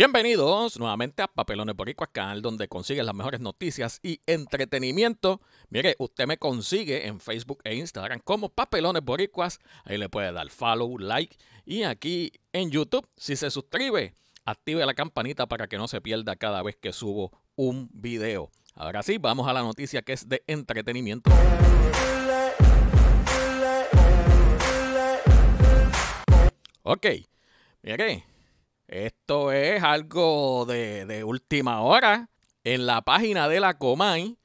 Bienvenidos nuevamente a Papelones Boricuas, canal donde consigues las mejores noticias y entretenimiento. Mire, usted me consigue en Facebook e Instagram como Papelones Boricuas. Ahí le puede dar follow, like. Y aquí en YouTube, si se suscribe, active la campanita para que no se pierda cada vez que subo un video. Ahora sí, vamos a la noticia que es de entretenimiento. Ok, mire, esto es algo de, última hora. En la página de la Comay,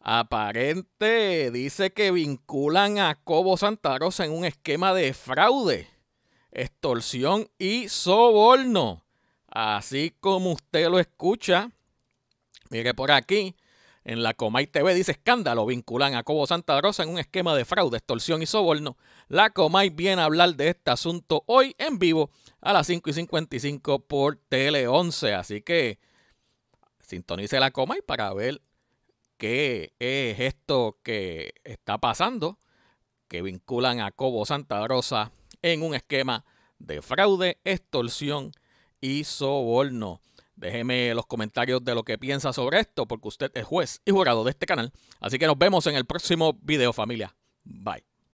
aparente dice que vinculan a Cobo Santarosa en un esquema de fraude, extorsión y soborno. Así como usted lo escucha, mire por aquí, en la Comay TV dice escándalo, vinculan a Cobo Santa Rosa en un esquema de fraude, extorsión y soborno. La Comay viene a hablar de este asunto hoy en vivo a las 5 y 55 por Tele 11. Así que sintonice la Comay para ver qué es esto que está pasando, que vinculan a Cobo Santa Rosa en un esquema de fraude, extorsión y soborno. Déjeme los comentarios de lo que piensa sobre esto, porque usted es juez y jurado de este canal. Así que nos vemos en el próximo video, familia. Bye.